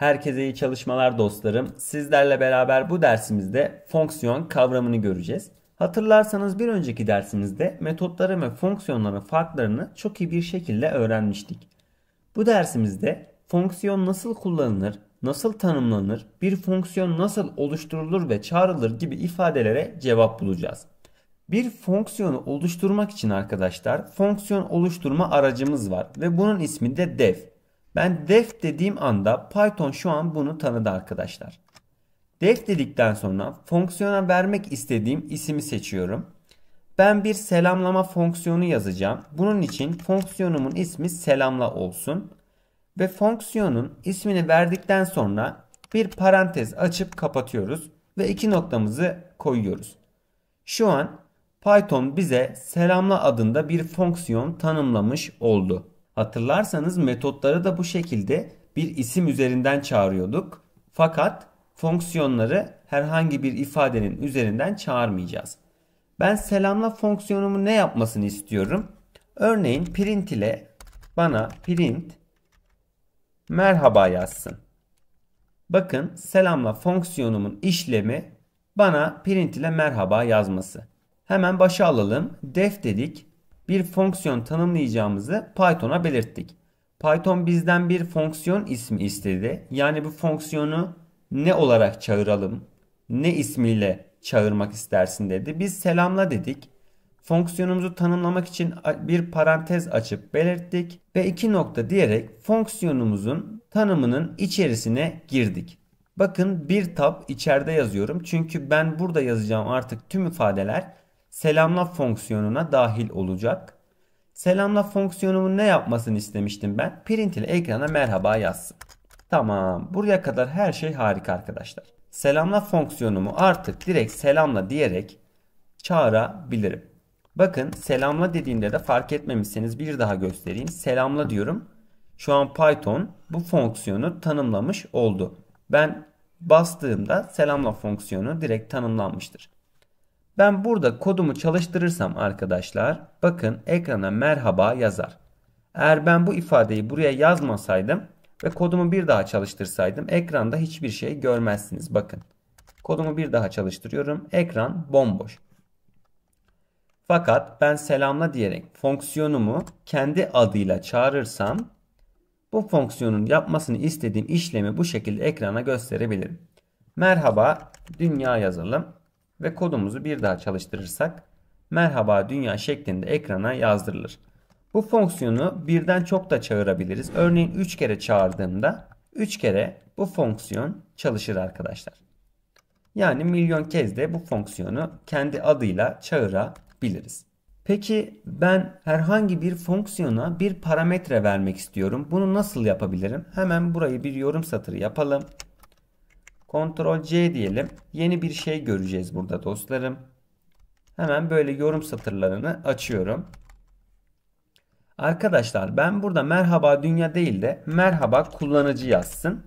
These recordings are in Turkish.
Herkese iyi çalışmalar dostlarım. Sizlerle beraber bu dersimizde fonksiyon kavramını göreceğiz. Hatırlarsanız bir önceki dersimizde metotların ve fonksiyonların farklarını çok iyi bir şekilde öğrenmiştik. Bu dersimizde fonksiyon nasıl kullanılır, nasıl tanımlanır, bir fonksiyon nasıl oluşturulur ve çağrılır gibi ifadelere cevap bulacağız. Bir fonksiyonu oluşturmak için arkadaşlar fonksiyon oluşturma aracımız var ve bunun ismi de def. Ben def dediğim anda Python şu an bunu tanıdı arkadaşlar. Def dedikten sonra fonksiyona vermek istediğim isimi seçiyorum. Ben bir selamlama fonksiyonu yazacağım. Bunun için fonksiyonumun ismi selamla olsun. Ve fonksiyonun ismini verdikten sonra bir parantez açıp kapatıyoruz. Ve iki noktamızı koyuyoruz. Şu an Python bize selamla adında bir fonksiyon tanımlamış oldu. Hatırlarsanız metotları da bu şekilde bir isim üzerinden çağırıyorduk. Fakat fonksiyonları herhangi bir ifadenin üzerinden çağırmayacağız. Ben selamla fonksiyonumu ne yapmasını istiyorum? Örneğin print ile bana print merhaba yazsın. Bakın selamla fonksiyonumun işlemi bana print ile merhaba yazması. Hemen başa alalım. Def dedik bir fonksiyon tanımlayacağımızı Python'a belirttik. Python bizden bir fonksiyon ismi istedi. Yani bu fonksiyonu ne olarak çağıralım, ne ismiyle çağırmak istersin dedi. Biz selamla dedik. Fonksiyonumuzu tanımlamak için bir parantez açıp belirttik ve iki nokta diyerek fonksiyonumuzun tanımının içerisine girdik. Bakın bir tab içeride yazıyorum çünkü ben burada yazacağım artık tüm ifadeler selamlap fonksiyonuna dahil olacak. Selamlap fonksiyonumun ne yapmasını istemiştim ben? Print ile ekrana merhaba yazsın. Tamam buraya kadar her şey harika arkadaşlar. Selamlap fonksiyonumu artık direkt selamla diyerek çağırabilirim. Bakın selamla dediğimde de fark etmemişseniz bir daha göstereyim. Selamla diyorum. Şu an Python bu fonksiyonu tanımlamış oldu. Ben bastığımda selamla fonksiyonu direkt tanımlanmıştır. Ben burada kodumu çalıştırırsam arkadaşlar bakın ekrana merhaba yazar. Eğer ben bu ifadeyi buraya yazmasaydım ve kodumu bir daha çalıştırsaydım ekranda hiçbir şey görmezsiniz. Bakın kodumu bir daha çalıştırıyorum. Ekran bomboş. Fakat ben selamla diyerek fonksiyonumu kendi adıyla çağırırsam bu fonksiyonun yapmasını istediğim işlemi bu şekilde ekrana gösterebilirim. Merhaba dünya yazalım ve kodumuzu bir daha çalıştırırsak merhaba dünya şeklinde ekrana yazdırılır. Bu fonksiyonu birden çok da çağırabiliriz. Örneğin 3 kere çağırdığımda 3 kere bu fonksiyon çalışır arkadaşlar. Yani milyon kez de bu fonksiyonu kendi adıyla çağırabiliriz. Peki ben herhangi bir fonksiyona bir parametre vermek istiyorum. Bunu nasıl yapabilirim? Hemen burayı bir yorum satırı yapalım. Ctrl C diyelim. Yeni bir şey göreceğiz burada dostlarım. Hemen böyle yorum satırlarını açıyorum. Arkadaşlar ben burada merhaba dünya değil de merhaba kullanıcı yazsın.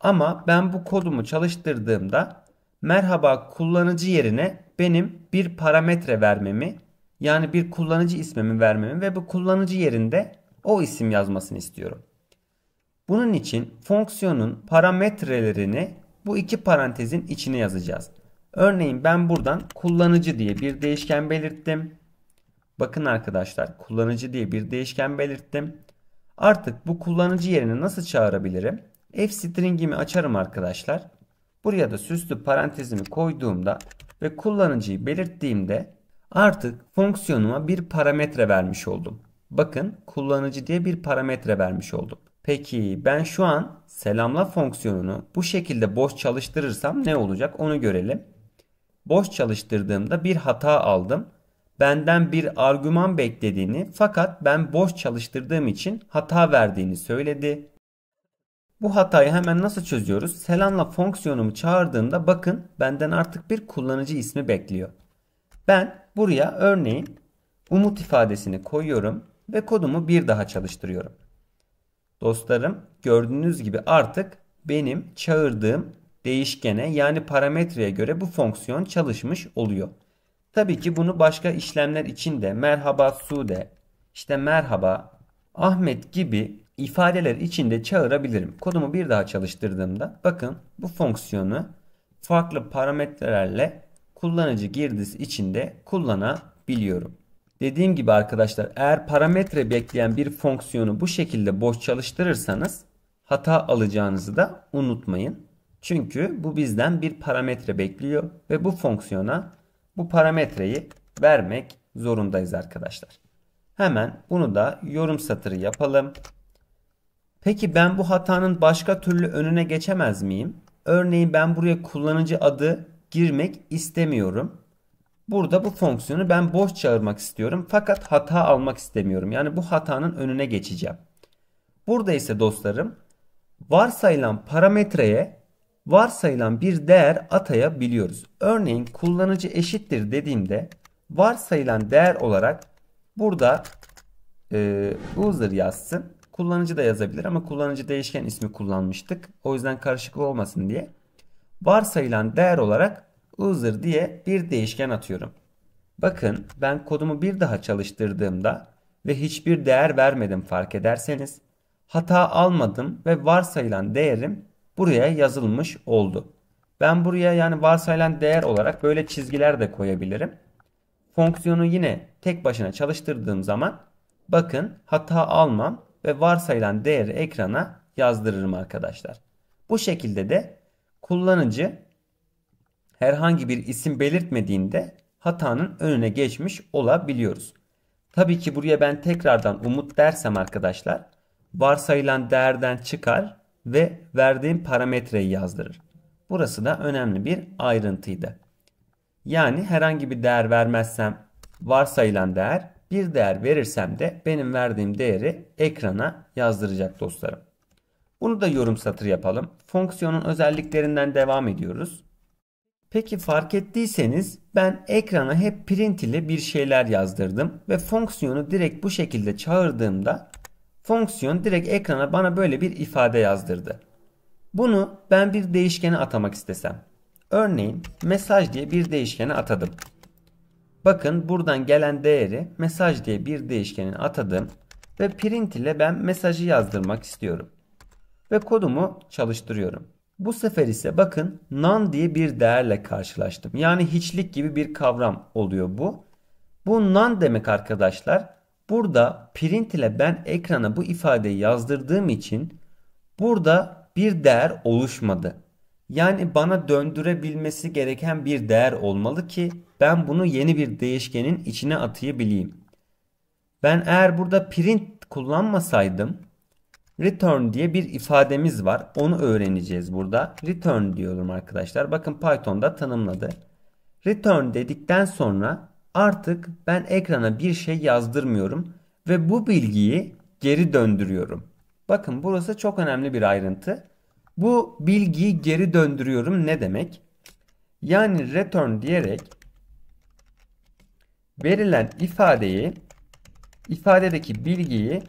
Ama ben bu kodumu çalıştırdığımda merhaba kullanıcı yerine benim bir parametre vermemi yani bir kullanıcı ismimi vermemi ve bu kullanıcı yerinde o isim yazmasını istiyorum. Bunun için fonksiyonun parametrelerini bu iki parantezin içine yazacağız. Örneğin ben buradan kullanıcı diye bir değişken belirttim. Bakın arkadaşlar kullanıcı diye bir değişken belirttim. Artık bu kullanıcı yerine nasıl çağırabilirim? f-string'imi açarım arkadaşlar. Buraya da süslü parantezimi koyduğumda ve kullanıcıyı belirttiğimde artık fonksiyonuma bir parametre vermiş oldum. Bakın kullanıcı diye bir parametre vermiş oldum. Peki ben şu an selamla fonksiyonunu bu şekilde boş çalıştırırsam ne olacak onu görelim. Boş çalıştırdığımda bir hata aldım. Benden bir argüman beklediğini fakat ben boş çalıştırdığım için hata verdiğini söyledi. Bu hatayı hemen nasıl çözüyoruz? Selamla fonksiyonumu çağırdığımda bakın benden artık bir kullanıcı ismi bekliyor. Ben buraya örneğin umut ifadesini koyuyorum ve kodumu bir daha çalıştırıyorum. Dostlarım gördüğünüz gibi artık benim çağırdığım değişkene yani parametreye göre bu fonksiyon çalışmış oluyor. Tabii ki bunu başka işlemler için de merhaba Sude, işte merhaba Ahmet gibi ifadeler içinde çağırabilirim. Kodumu bir daha çalıştırdığımda bakın bu fonksiyonu farklı parametrelerle kullanıcı girdisi içinde kullanabiliyorum. Dediğim gibi arkadaşlar eğer parametre bekleyen bir fonksiyonu bu şekilde boş çalıştırırsanız hata alacağınızı da unutmayın. Çünkü bu bizden bir parametre bekliyor ve bu fonksiyona bu parametreyi vermek zorundayız arkadaşlar. Hemen bunu da yorum satırı yapalım. Peki ben bu hatanın başka türlü önüne geçemez miyim? Örneğin ben buraya kullanıcı adı girmek istemiyorum. Burada bu fonksiyonu ben boş çağırmak istiyorum fakat hata almak istemiyorum. Yani bu hatanın önüne geçeceğim. Burada ise dostlarım varsayılan parametreye varsayılan bir değer atayabiliyoruz. Örneğin kullanıcı eşittir dediğimde varsayılan değer olarak burada e, user yazsın. Kullanıcı da yazabilir ama kullanıcı değişken ismi kullanmıştık. O yüzden karışıklık olmasın diye. Varsayılan değer olarak loser diye bir değişken atıyorum. Bakın ben kodumu bir daha çalıştırdığımda ve hiçbir değer vermedim fark ederseniz hata almadım ve varsayılan değerim buraya yazılmış oldu. Ben buraya yani varsayılan değer olarak böyle çizgiler de koyabilirim. Fonksiyonu yine tek başına çalıştırdığım zaman bakın hata almam ve varsayılan değeri ekrana yazdırırım arkadaşlar. Bu şekilde de kullanıcı herhangi bir isim belirtmediğinde hatanın önüne geçmiş olabiliyoruz. Tabii ki buraya ben tekrardan umut dersem arkadaşlar varsayılan değerden çıkar ve verdiğim parametreyi yazdırır. Burası da önemli bir ayrıntıydı. Yani herhangi bir değer vermezsem varsayılan değer bir değer verirsem de benim verdiğim değeri ekrana yazdıracak dostlarım. Bunu da yorum satır yapalım. Fonksiyonun özelliklerinden devam ediyoruz. Peki fark ettiyseniz ben ekrana hep print ile bir şeyler yazdırdım ve fonksiyonu direkt bu şekilde çağırdığımda fonksiyon direkt ekrana bana böyle bir ifade yazdırdı. Bunu ben bir değişkene atamak istesem. Örneğin mesaj diye bir değişkene atadım. Bakın buradan gelen değeri mesaj diye bir değişkenin atadım ve print ile ben mesajı yazdırmak istiyorum. Ve kodumu çalıştırıyorum. Bu sefer ise bakın none diye bir değerle karşılaştım. Yani hiçlik gibi bir kavram oluyor bu. Bu none demek arkadaşlar. Burada print ile ben ekrana bu ifadeyi yazdırdığım için burada bir değer oluşmadı. Yani bana döndürebilmesi gereken bir değer olmalı ki ben bunu yeni bir değişkenin içine atayabileyim. Ben eğer burada print kullanmasaydım return diye bir ifademiz var. Onu öğreneceğiz burada. Return diyorum arkadaşlar. Bakın Python'da tanımladı. Return dedikten sonra artık ben ekrana bir şey yazdırmıyorum ve bu bilgiyi geri döndürüyorum. Bakın burası çok önemli bir ayrıntı. Bu bilgiyi geri döndürüyorum ne demek? Yani return diyerek verilen ifadeyi ifadedeki bilgiyi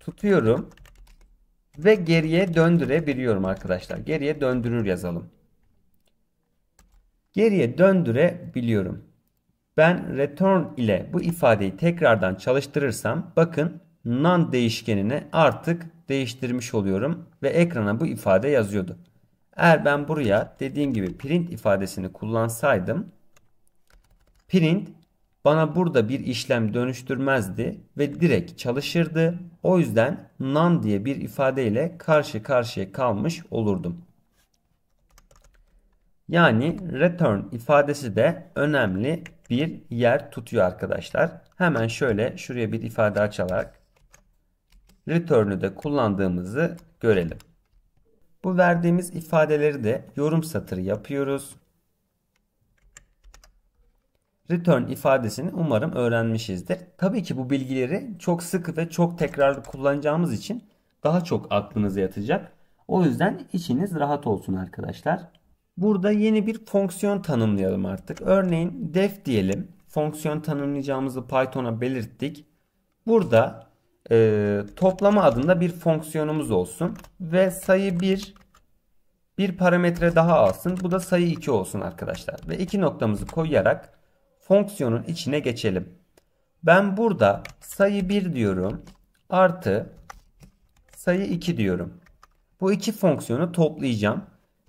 tutuyorum ve geriye döndürebiliyorum arkadaşlar. Geriye döndürür yazalım. Geriye döndürebiliyorum. Ben return ile bu ifadeyi tekrardan çalıştırırsam bakın none değişkenini artık değiştirmiş oluyorum ve ekrana bu ifade yazıyordu. Eğer ben buraya dediğim gibi print ifadesini kullansaydım print bana burada bir işlem dönüştürmezdi ve direkt çalışırdı. O yüzden none diye bir ifadeyle karşı karşıya kalmış olurdum. Yani return ifadesi de önemli bir yer tutuyor arkadaşlar. Hemen şöyle şuraya bir ifade açarak return'ü de kullandığımızı görelim. Bu verdiğimiz ifadeleri de yorum satırı yapıyoruz return ifadesini umarım öğrenmişizdir. Tabii ki bu bilgileri çok sık ve çok tekrar kullanacağımız için daha çok aklınıza yatacak. O yüzden içiniz rahat olsun arkadaşlar. Burada yeni bir fonksiyon tanımlayalım artık. Örneğin def diyelim. Fonksiyon tanımlayacağımızı Python'a belirttik. Burada e, toplama adında bir fonksiyonumuz olsun. Ve sayı 1 bir parametre daha alsın. Bu da sayı 2 olsun arkadaşlar. Ve 2 noktamızı koyarak fonksiyonun içine geçelim. Ben burada sayı 1 diyorum artı sayı 2 diyorum. Bu iki fonksiyonu toplayacağım.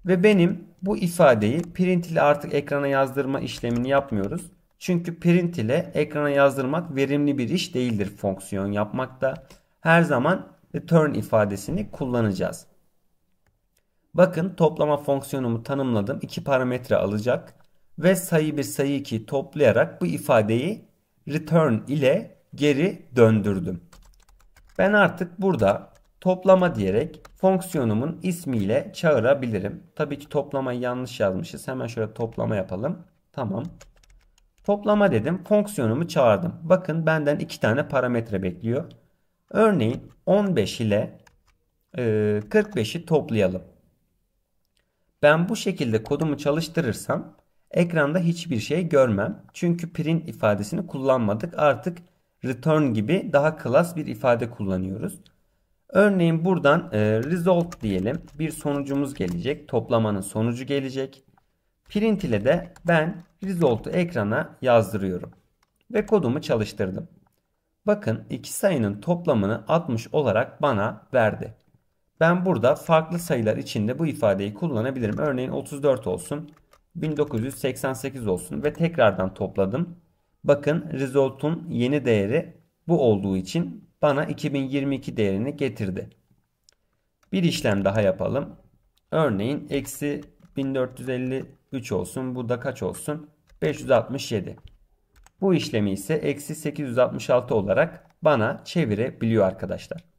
Ve benim bu ifadeyi print ile artık ekrana yazdırma işlemini yapmıyoruz. Çünkü print ile ekrana yazdırmak verimli bir iş değildir fonksiyon yapmakta. Her zaman return ifadesini kullanacağız. Bakın toplama fonksiyonumu tanımladım. İki parametre alacak ve sayı bir sayı 2 toplayarak bu ifadeyi return ile geri döndürdüm. Ben artık burada toplama diyerek fonksiyonumun ismiyle çağırabilirim. Tabii ki toplamayı yanlış yazmışız. Hemen şöyle toplama yapalım. Tamam. Toplama dedim. Fonksiyonumu çağırdım. Bakın benden iki tane parametre bekliyor. Örneğin 15 ile 45'i e, toplayalım. Ben bu şekilde kodumu çalıştırırsam ekranda hiçbir şey görmem. Çünkü print ifadesini kullanmadık. Artık return gibi daha klas bir ifade kullanıyoruz. Örneğin buradan e, result diyelim. Bir sonucumuz gelecek. Toplamanın sonucu gelecek. Print ile de ben result'u ekrana yazdırıyorum. Ve kodumu çalıştırdım. Bakın iki sayının toplamını 60 olarak bana verdi. Ben burada farklı sayılar içinde bu ifadeyi kullanabilirim. Örneğin 34 olsun. 1988 olsun ve tekrardan topladım. Bakın result'un yeni değeri bu olduğu için bana 2022 değerini getirdi. Bir işlem daha yapalım. Örneğin eksi 1453 olsun. Bu da kaç olsun? 567. Bu işlemi ise eksi 866 olarak bana çevirebiliyor arkadaşlar.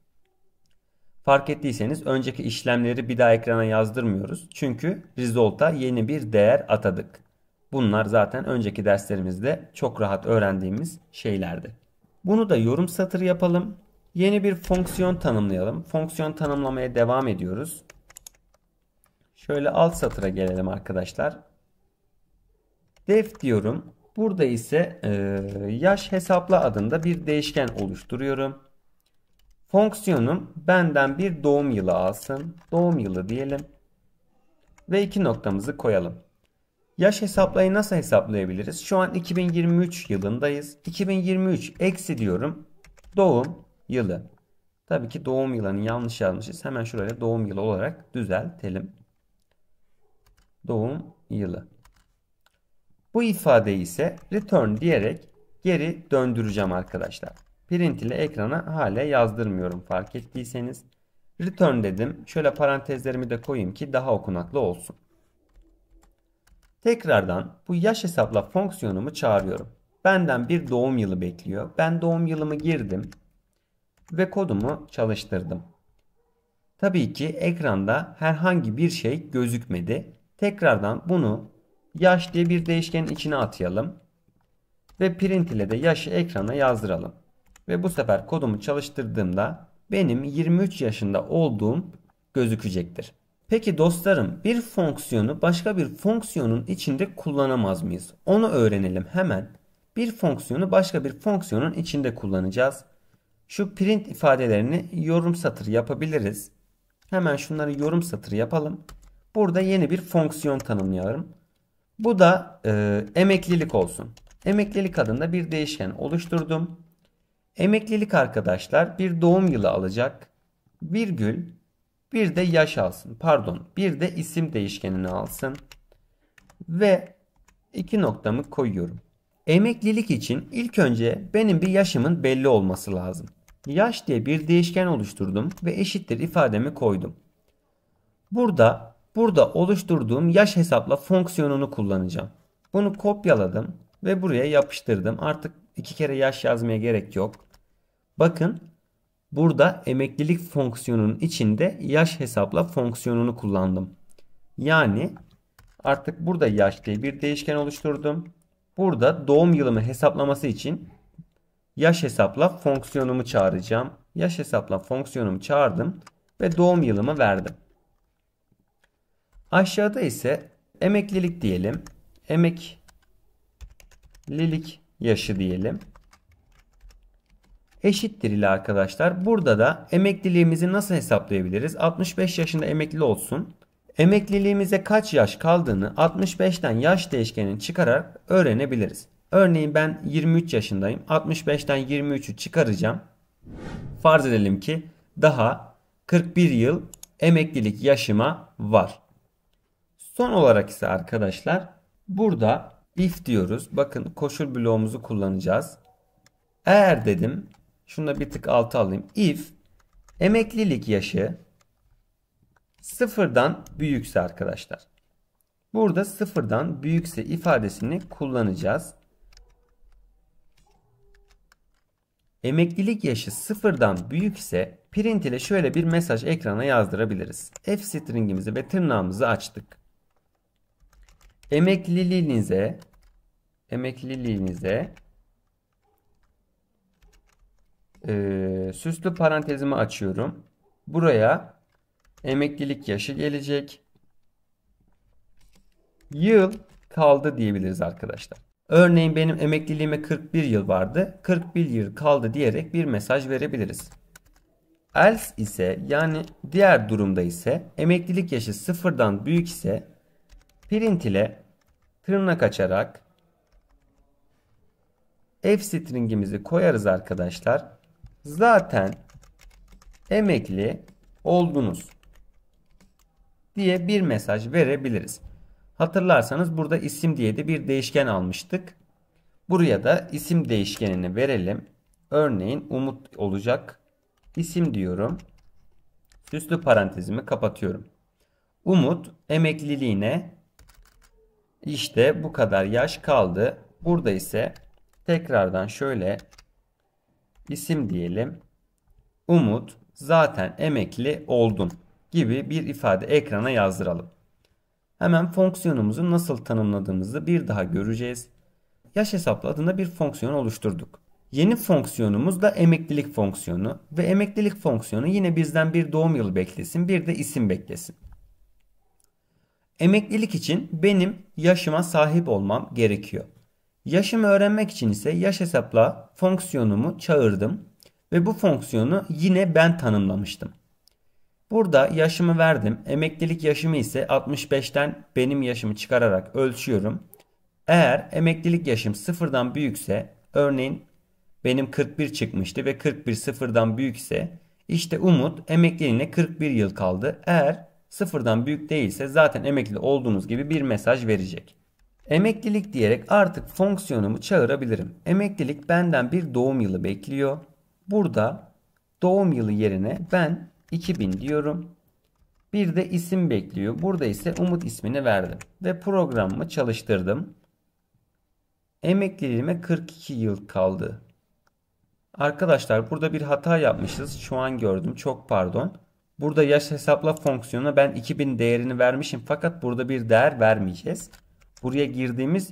Fark ettiyseniz önceki işlemleri bir daha ekrana yazdırmıyoruz. Çünkü result'a yeni bir değer atadık. Bunlar zaten önceki derslerimizde çok rahat öğrendiğimiz şeylerdi. Bunu da yorum satırı yapalım. Yeni bir fonksiyon tanımlayalım. Fonksiyon tanımlamaya devam ediyoruz. Şöyle alt satıra gelelim arkadaşlar. Def diyorum. Burada ise e, yaş hesapla adında bir değişken oluşturuyorum. Fonksiyonum benden bir doğum yılı alsın. Doğum yılı diyelim. Ve iki noktamızı koyalım. Yaş hesaplayı nasıl hesaplayabiliriz? Şu an 2023 yılındayız. 2023 eksi diyorum. Doğum yılı. Tabii ki doğum yılını yanlış yazmışız. Hemen şuraya doğum yılı olarak düzeltelim. Doğum yılı. Bu ifadeyi ise return diyerek geri döndüreceğim arkadaşlar print ile ekrana hale yazdırmıyorum fark ettiyseniz. Return dedim. Şöyle parantezlerimi de koyayım ki daha okunaklı olsun. Tekrardan bu yaş hesapla fonksiyonumu çağırıyorum. Benden bir doğum yılı bekliyor. Ben doğum yılımı girdim ve kodumu çalıştırdım. Tabii ki ekranda herhangi bir şey gözükmedi. Tekrardan bunu yaş diye bir değişkenin içine atayalım ve print ile de yaşı ekrana yazdıralım. Ve bu sefer kodumu çalıştırdığımda benim 23 yaşında olduğum gözükecektir. Peki dostlarım bir fonksiyonu başka bir fonksiyonun içinde kullanamaz mıyız? Onu öğrenelim hemen. Bir fonksiyonu başka bir fonksiyonun içinde kullanacağız. Şu print ifadelerini yorum satır yapabiliriz. Hemen şunları yorum satır yapalım. Burada yeni bir fonksiyon tanımlıyorum. Bu da e, emeklilik olsun. Emeklilik adında bir değişken oluşturdum. Emeklilik arkadaşlar bir doğum yılı alacak. Virgül bir de yaş alsın. Pardon bir de isim değişkenini alsın. Ve iki noktamı koyuyorum. Emeklilik için ilk önce benim bir yaşımın belli olması lazım. Yaş diye bir değişken oluşturdum ve eşittir ifademi koydum. Burada burada oluşturduğum yaş hesapla fonksiyonunu kullanacağım. Bunu kopyaladım ve buraya yapıştırdım. Artık iki kere yaş yazmaya gerek yok. Bakın burada emeklilik fonksiyonunun içinde yaş hesapla fonksiyonunu kullandım. Yani artık burada yaş diye bir değişken oluşturdum. Burada doğum yılımı hesaplaması için yaş hesapla fonksiyonumu çağıracağım. Yaş hesapla fonksiyonumu çağırdım ve doğum yılımı verdim. Aşağıda ise emeklilik diyelim. Emeklilik yaşı diyelim. Eşittir ile arkadaşlar. Burada da emekliliğimizi nasıl hesaplayabiliriz? 65 yaşında emekli olsun. Emekliliğimize kaç yaş kaldığını 65'ten yaş değişkenini çıkararak öğrenebiliriz. Örneğin ben 23 yaşındayım. 65'ten 23'ü çıkaracağım. Farz edelim ki daha 41 yıl emeklilik yaşıma var. Son olarak ise arkadaşlar burada if diyoruz. Bakın koşul bloğumuzu kullanacağız. Eğer dedim. Şunu da bir tık altı alayım. If emeklilik yaşı sıfırdan büyükse arkadaşlar. Burada sıfırdan büyükse ifadesini kullanacağız. Emeklilik yaşı sıfırdan büyükse print ile şöyle bir mesaj ekrana yazdırabiliriz. F stringimizi ve tırnağımızı açtık emekliliğinize emekliliğinize e, süslü parantezimi açıyorum. Buraya emeklilik yaşı gelecek. Yıl kaldı diyebiliriz arkadaşlar. Örneğin benim emekliliğime 41 yıl vardı. 41 yıl kaldı diyerek bir mesaj verebiliriz. Else ise yani diğer durumda ise emeklilik yaşı sıfırdan büyük ise print ile tırnak açarak f stringimizi koyarız arkadaşlar. Zaten emekli oldunuz diye bir mesaj verebiliriz. Hatırlarsanız burada isim diye de bir değişken almıştık. Buraya da isim değişkenini verelim. Örneğin Umut olacak. isim diyorum. Süslü parantezimi kapatıyorum. Umut emekliliğine işte bu kadar yaş kaldı. Burada ise tekrardan şöyle isim diyelim. Umut zaten emekli oldun gibi bir ifade ekrana yazdıralım. Hemen fonksiyonumuzu nasıl tanımladığımızı bir daha göreceğiz. Yaş hesaplı adında bir fonksiyon oluşturduk. Yeni fonksiyonumuz da emeklilik fonksiyonu ve emeklilik fonksiyonu yine bizden bir doğum yılı beklesin bir de isim beklesin. Emeklilik için benim yaşıma sahip olmam gerekiyor. Yaşımı öğrenmek için ise yaş hesapla fonksiyonumu çağırdım ve bu fonksiyonu yine ben tanımlamıştım. Burada yaşımı verdim. Emeklilik yaşımı ise 65'ten benim yaşımı çıkararak ölçüyorum. Eğer emeklilik yaşım sıfırdan büyükse örneğin benim 41 çıkmıştı ve 41 sıfırdan büyükse işte Umut emekliliğine 41 yıl kaldı. Eğer sıfırdan büyük değilse zaten emekli olduğunuz gibi bir mesaj verecek. Emeklilik diyerek artık fonksiyonumu çağırabilirim. Emeklilik benden bir doğum yılı bekliyor. Burada doğum yılı yerine ben 2000 diyorum. Bir de isim bekliyor. Burada ise Umut ismini verdim. Ve programımı çalıştırdım. Emekliliğime 42 yıl kaldı. Arkadaşlar burada bir hata yapmışız. Şu an gördüm. Çok pardon. Burada yaş hesapla fonksiyonuna ben 2000 değerini vermişim fakat burada bir değer vermeyeceğiz. Buraya girdiğimiz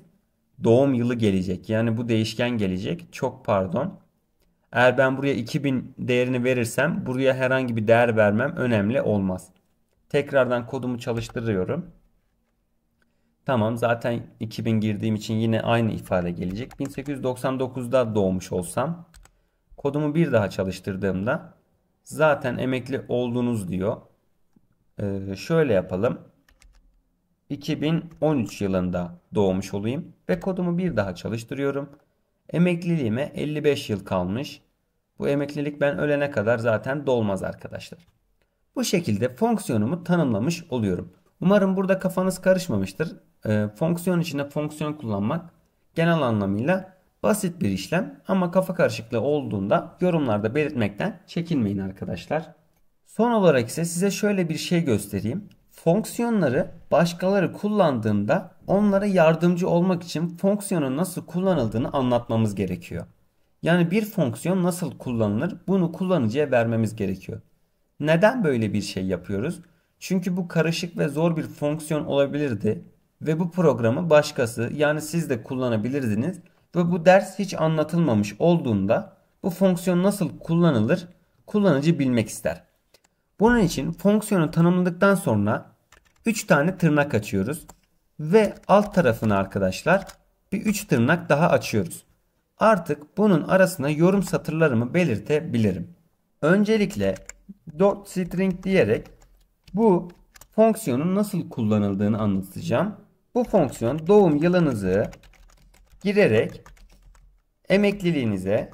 doğum yılı gelecek. Yani bu değişken gelecek. Çok pardon. Eğer ben buraya 2000 değerini verirsem buraya herhangi bir değer vermem önemli olmaz. Tekrardan kodumu çalıştırıyorum. Tamam zaten 2000 girdiğim için yine aynı ifade gelecek. 1899'da doğmuş olsam kodumu bir daha çalıştırdığımda Zaten emekli oldunuz diyor. Ee, şöyle yapalım. 2013 yılında doğmuş olayım ve kodumu bir daha çalıştırıyorum. Emekliliğime 55 yıl kalmış. Bu emeklilik ben ölene kadar zaten dolmaz arkadaşlar. Bu şekilde fonksiyonumu tanımlamış oluyorum. Umarım burada kafanız karışmamıştır. E, fonksiyon içinde fonksiyon kullanmak genel anlamıyla Basit bir işlem ama kafa karışıklığı olduğunda yorumlarda belirtmekten çekinmeyin arkadaşlar. Son olarak ise size şöyle bir şey göstereyim. Fonksiyonları başkaları kullandığında onlara yardımcı olmak için fonksiyonun nasıl kullanıldığını anlatmamız gerekiyor. Yani bir fonksiyon nasıl kullanılır bunu kullanıcıya vermemiz gerekiyor. Neden böyle bir şey yapıyoruz? Çünkü bu karışık ve zor bir fonksiyon olabilirdi ve bu programı başkası yani siz de kullanabilirdiniz ve bu ders hiç anlatılmamış olduğunda bu fonksiyon nasıl kullanılır kullanıcı bilmek ister. Bunun için fonksiyonu tanımladıktan sonra 3 tane tırnak açıyoruz ve alt tarafını arkadaşlar bir 3 tırnak daha açıyoruz. Artık bunun arasına yorum satırlarımı belirtebilirim. Öncelikle dot string diyerek bu fonksiyonun nasıl kullanıldığını anlatacağım. Bu fonksiyon doğum yılınızı girerek emekliliğinize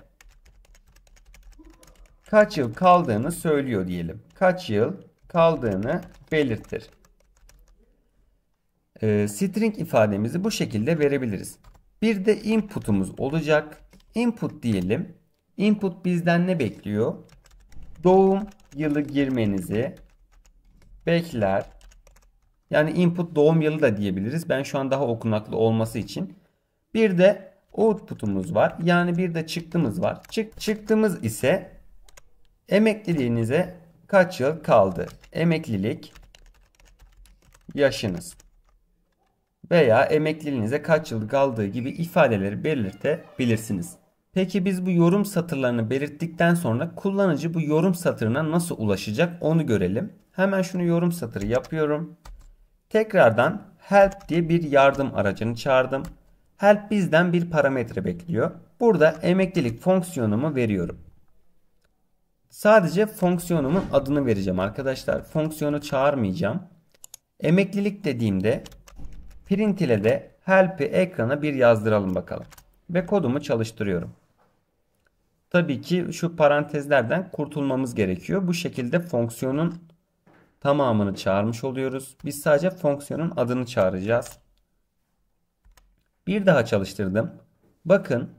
kaç yıl kaldığını söylüyor diyelim. Kaç yıl kaldığını belirtir. E, string ifademizi bu şekilde verebiliriz. Bir de input'umuz olacak. Input diyelim. Input bizden ne bekliyor? Doğum yılı girmenizi bekler. Yani input doğum yılı da diyebiliriz. Ben şu an daha okunaklı olması için bir de output'umuz var. Yani bir de çıktığımız var. Çık çıktımız ise emekliliğinize kaç yıl kaldı? Emeklilik yaşınız veya emekliliğinize kaç yıl kaldığı gibi ifadeleri belirtebilirsiniz. Peki biz bu yorum satırlarını belirttikten sonra kullanıcı bu yorum satırına nasıl ulaşacak onu görelim. Hemen şunu yorum satırı yapıyorum. Tekrardan help diye bir yardım aracını çağırdım help bizden bir parametre bekliyor. Burada emeklilik fonksiyonumu veriyorum. Sadece fonksiyonumun adını vereceğim arkadaşlar. Fonksiyonu çağırmayacağım. Emeklilik dediğimde print ile de help'i ekrana bir yazdıralım bakalım. Ve kodumu çalıştırıyorum. Tabii ki şu parantezlerden kurtulmamız gerekiyor. Bu şekilde fonksiyonun tamamını çağırmış oluyoruz. Biz sadece fonksiyonun adını çağıracağız. Bir daha çalıştırdım. Bakın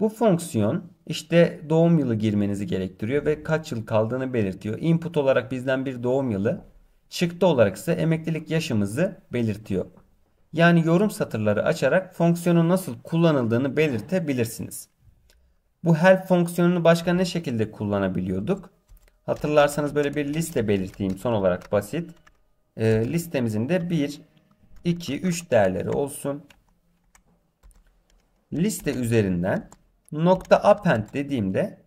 bu fonksiyon işte doğum yılı girmenizi gerektiriyor ve kaç yıl kaldığını belirtiyor. Input olarak bizden bir doğum yılı, çıktı olarak ise emeklilik yaşımızı belirtiyor. Yani yorum satırları açarak fonksiyonun nasıl kullanıldığını belirtebilirsiniz. Bu help fonksiyonunu başka ne şekilde kullanabiliyorduk? Hatırlarsanız böyle bir liste belirteyim son olarak basit. E, listemizin de 1, 2, 3 değerleri olsun liste üzerinden nokta append dediğimde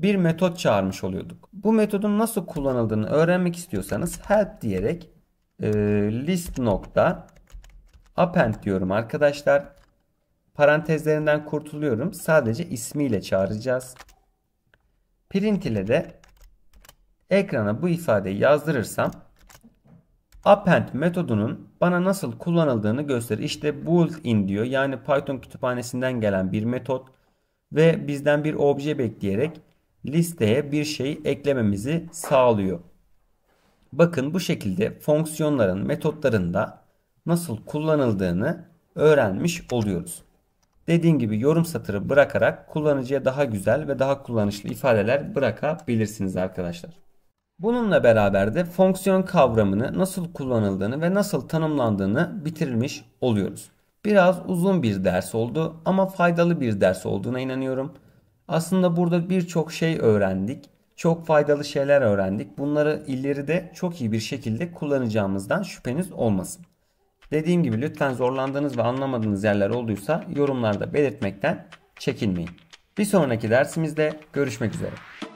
bir metot çağırmış oluyorduk. Bu metodun nasıl kullanıldığını öğrenmek istiyorsanız help diyerek e, list nokta append diyorum arkadaşlar. Parantezlerinden kurtuluyorum. Sadece ismiyle çağıracağız. Print ile de ekrana bu ifadeyi yazdırırsam append metodunun bana nasıl kullanıldığını gösterir. İşte built-in diyor. Yani Python kütüphanesinden gelen bir metot ve bizden bir obje bekleyerek listeye bir şey eklememizi sağlıyor. Bakın bu şekilde fonksiyonların metotlarında nasıl kullanıldığını öğrenmiş oluyoruz. Dediğim gibi yorum satırı bırakarak kullanıcıya daha güzel ve daha kullanışlı ifadeler bırakabilirsiniz arkadaşlar. Bununla beraber de fonksiyon kavramını nasıl kullanıldığını ve nasıl tanımlandığını bitirmiş oluyoruz. Biraz uzun bir ders oldu ama faydalı bir ders olduğuna inanıyorum. Aslında burada birçok şey öğrendik. Çok faydalı şeyler öğrendik. Bunları ileride çok iyi bir şekilde kullanacağımızdan şüpheniz olmasın. Dediğim gibi lütfen zorlandığınız ve anlamadığınız yerler olduysa yorumlarda belirtmekten çekinmeyin. Bir sonraki dersimizde görüşmek üzere.